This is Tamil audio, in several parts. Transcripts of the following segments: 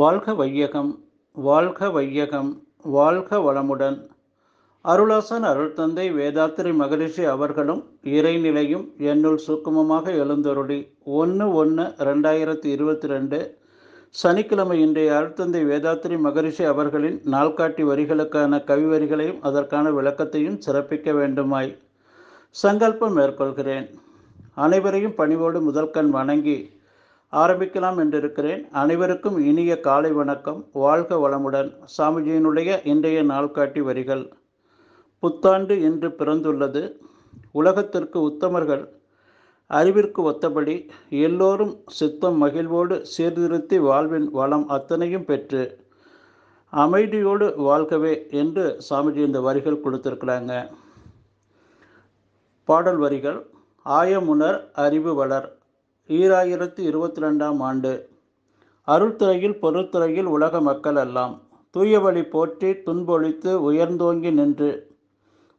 வாழ்க வையகம் வாழ்க வையகம் வாழ்க வளமுடன் அருளாசன் அருள் தந்தை வேதாத்திரி மகரிஷி அவர்களும் இறைநிலையும் என்னுள் சுக்குமமாக எழுந்தருளி ஒன்று ஒன்று ரெண்டாயிரத்தி இருபத்தி ரெண்டு சனிக்கிழமை இன்றைய அருட்தந்தை வேதாத்திரி மகரிஷி அவர்களின் நாள்காட்டி வரிகளுக்கான கவி வரிகளையும் அதற்கான விளக்கத்தையும் சிறப்பிக்க வேண்டுமாய் சங்கல்பம் மேற்கொள்கிறேன் அனைவரையும் பணிவோடு முதல்கண் வணங்கி ஆரம்பிக்கலாம் என்றிருக்கிறேன் அனைவருக்கும் இனிய காலை வணக்கம் வாழ்க வளமுடன் சாமிஜியினுடைய இன்றைய நாள்காட்டி வரிகள் புத்தாண்டு என்று பிறந்துள்ளது உலகத்திற்கு உத்தமர்கள் அறிவிற்கு ஒத்தபடி எல்லோரும் சித்தம் மகிழ்வோடு சீர்திருத்தி வாழ்வின் வளம் அத்தனையும் பெற்று அமைதியோடு வாழ்கவே என்று சாமிஜி இந்த வரிகள் கொடுத்திருக்கிறாங்க பாடல் வரிகள் ஆயமுனர் அறிவு வளர் ஈராயிரத்து இருபத்தி ரெண்டாம் ஆண்டு அருள்துறையில் பொருள்துறையில் உலக மக்கள் எல்லாம் தூயவழி போற்றி துன்பொழித்து உயர்ந்தோங்கி நின்று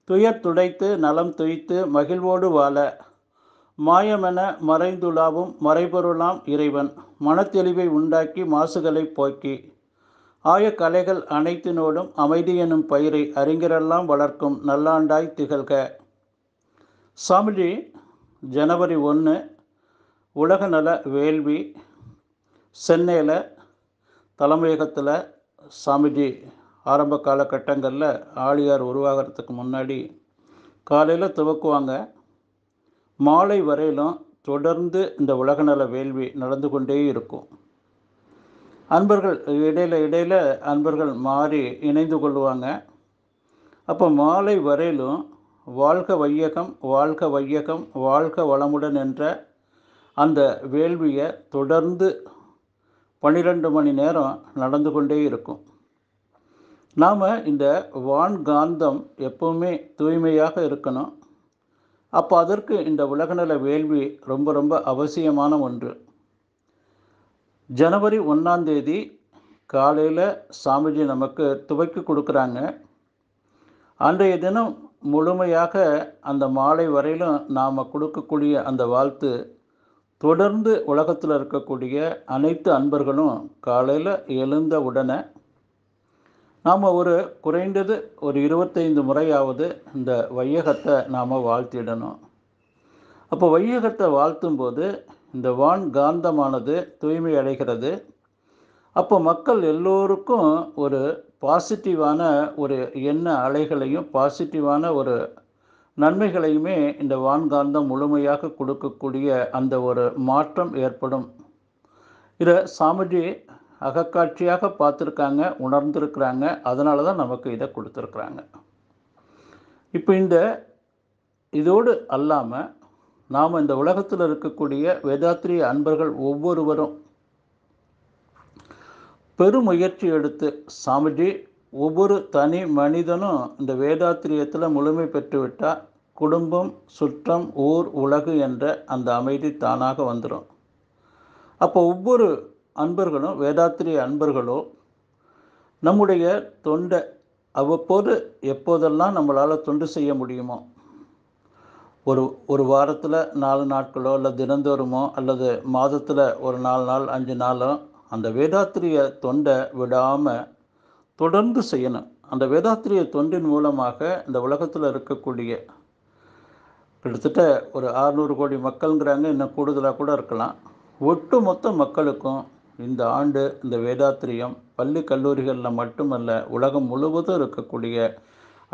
துயர் துடைத்து நலம் துய்த்து மகிழ்வோடு வாழ மாயமென மறைந்துலாவும் மறைபொருளாம் இறைவன் மனத்தெளிவை உண்டாக்கி மாசுகளை போக்கி ஆய கலைகள் அனைத்தினோடும் அமைதி எனும் பயிரை அறிஞரெல்லாம் வளர்க்கும் நல்லாண்டாய் திகழ்க சாமிலி ஜனவரி ஒன்று உலக நல வேள்வி சென்னையில் தலைமையகத்தில் சாமிஜி ஆரம்ப காலகட்டங்களில் ஆழியார் உருவாகிறதுக்கு முன்னாடி காலையில் துவக்குவாங்க மாலை வரையிலும் தொடர்ந்து இந்த உலக நல வேள்வி நடந்து கொண்டே இருக்கும் அன்பர்கள் இடையில் இடையில் அன்பர்கள் மாறி இணைந்து கொள்வாங்க அப்போ மாலை வரையிலும் வாழ்க வையகம் வாழ்க வையகம் வாழ்க வளமுடன் என்ற அந்த வேள்வியை தொடர்ந்து பன்னிரெண்டு மணி நேரம் நடந்து கொண்டே இருக்கும் நாம் இந்த வான் காந்தம் எப்போவுமே தூய்மையாக இருக்கணும் அப்போ அதற்கு இந்த உலகநல வேள்வி ரொம்ப ரொம்ப அவசியமான ஒன்று ஜனவரி ஒன்றாந்தேதி காலையில் சாமிஜி நமக்கு துவக்கி கொடுக்குறாங்க அன்றைய தினம் முழுமையாக அந்த மாலை வரையிலும் நாம் கொடுக்கக்கூடிய அந்த வாழ்த்து தொடர்ந்து உலகத்தில் இருக்கக்கூடிய அனைத்து அன்பர்களும் காலையில் எழுந்த உடனே நாம் ஒரு குறைந்தது ஒரு இருபத்தைந்து முறையாவது இந்த வையகத்தை நாம் வாழ்த்திடணும் அப்போ வையகத்தை வாழ்த்தும்போது இந்த வான் காந்தமானது தூய்மை அடைகிறது அப்போ மக்கள் எல்லோருக்கும் ஒரு பாசிட்டிவான ஒரு எண்ண அலைகளையும் பாசிட்டிவான ஒரு நன்மைகளையுமே இந்த வான்காந்தம் முழுமையாக கொடுக்கக்கூடிய அந்த ஒரு மாற்றம் ஏற்படும் இதை சாமிஜி அகக்காட்சியாக பார்த்துருக்காங்க உணர்ந்திருக்கிறாங்க அதனால தான் நமக்கு இதை கொடுத்துருக்குறாங்க இப்போ இந்த இதோடு அல்லாமல் நாம் இந்த உலகத்தில் இருக்கக்கூடிய வேதாத்திரிய அன்பர்கள் ஒவ்வொருவரும் பெருமுயற்சி எடுத்து சாமிஜி ஒவ்வொரு தனி மனிதனும் இந்த வேதாத்திரியத்தில் முழுமை பெற்றுவிட்டால் குடும்பம் சுற்றம் ஊர் உலகு என்ற அந்த அமைதி தானாக வந்துடும் அப்போ ஒவ்வொரு அன்பர்களும் வேதாத்திரிய அன்பர்களோ நம்முடைய தொண்டை அவ்வப்போது எப்போதெல்லாம் நம்மளால் தொண்டு செய்ய முடியுமோ ஒரு ஒரு வாரத்தில் நாலு நாட்களோ இல்லை தினந்தோறுமோ அல்லது மாதத்தில் ஒரு நாலு நாள் அஞ்சு நாளோ அந்த வேதாத்திரிய தொண்டை விடாமல் தொடர்ந்து செய்யணும் அந்த வேதாத்திரிய தொண்டின் மூலமாக இந்த உலகத்தில் இருக்கக்கூடிய கிட்டத்தட்ட ஒரு ஆறுநூறு கோடி மக்கள்ங்கிறாங்க இன்னும் கூடுதலாக கூட இருக்கலாம் ஒட்டு மொத்த மக்களுக்கும் இந்த ஆண்டு இந்த வேதாத்திரியம் பள்ளி கல்லூரிகளில் மட்டுமல்ல உலகம் முழுவதும் இருக்கக்கூடிய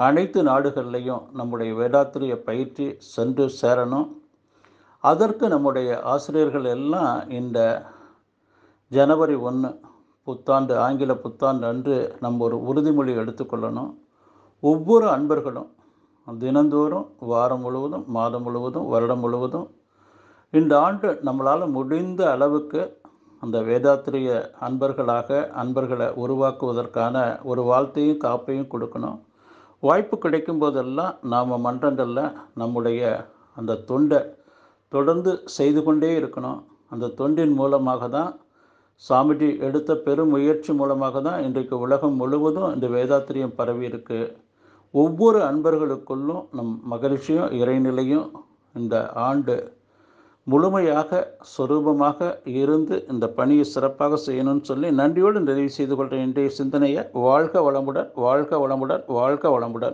அனைத்து நாடுகள்லையும் நம்முடைய வேதாத்திரிய பயிற்சி சென்று சேரணும் அதற்கு நம்முடைய ஆசிரியர்கள் எல்லாம் இந்த ஜனவரி ஒன்று புத்தாண்டு ஆங்கில புத்தாண்டு அன்று நம்ம ஒரு உறுதிமொழி எடுத்துக்கொள்ளணும் ஒவ்வொரு அன்பர்களும் தினந்தோறும் வாரம் முழுவதும் மாதம் முழுவதும் வருடம் முழுவதும் இந்த ஆண்டு நம்மளால் முடிந்த அளவுக்கு அந்த வேதாத்திரிய அன்பர்களாக அன்பர்களை உருவாக்குவதற்கான ஒரு வாழ்த்தையும் காப்பையும் கொடுக்கணும் வாய்ப்பு கிடைக்கும் போதெல்லாம் நாம் மன்றங்களில் நம்முடைய அந்த தொண்டை தொடர்ந்து செய்து கொண்டே இருக்கணும் அந்த தொண்டின் மூலமாக தான் சாமிஜி எடுத்த பெரும் முயற்சி மூலமாக தான் இன்றைக்கு உலகம் முழுவதும் இந்த வேதாத்திரியம் பரவி இருக்கு ஒவ்வொரு அன்பர்களுக்குள்ளும் நம் மகிழ்ச்சியும் இறைநிலையும் இந்த ஆண்டு முழுமையாக சொரூபமாக இருந்து இந்த பணியை சிறப்பாக செய்யணும்னு சொல்லி நன்றியோடு நிறைவு செய்து கொள்கிற இன்றைய சிந்தனையை வாழ்க வளமுடன் வாழ்க வளமுடன் வாழ்க வளமுடன்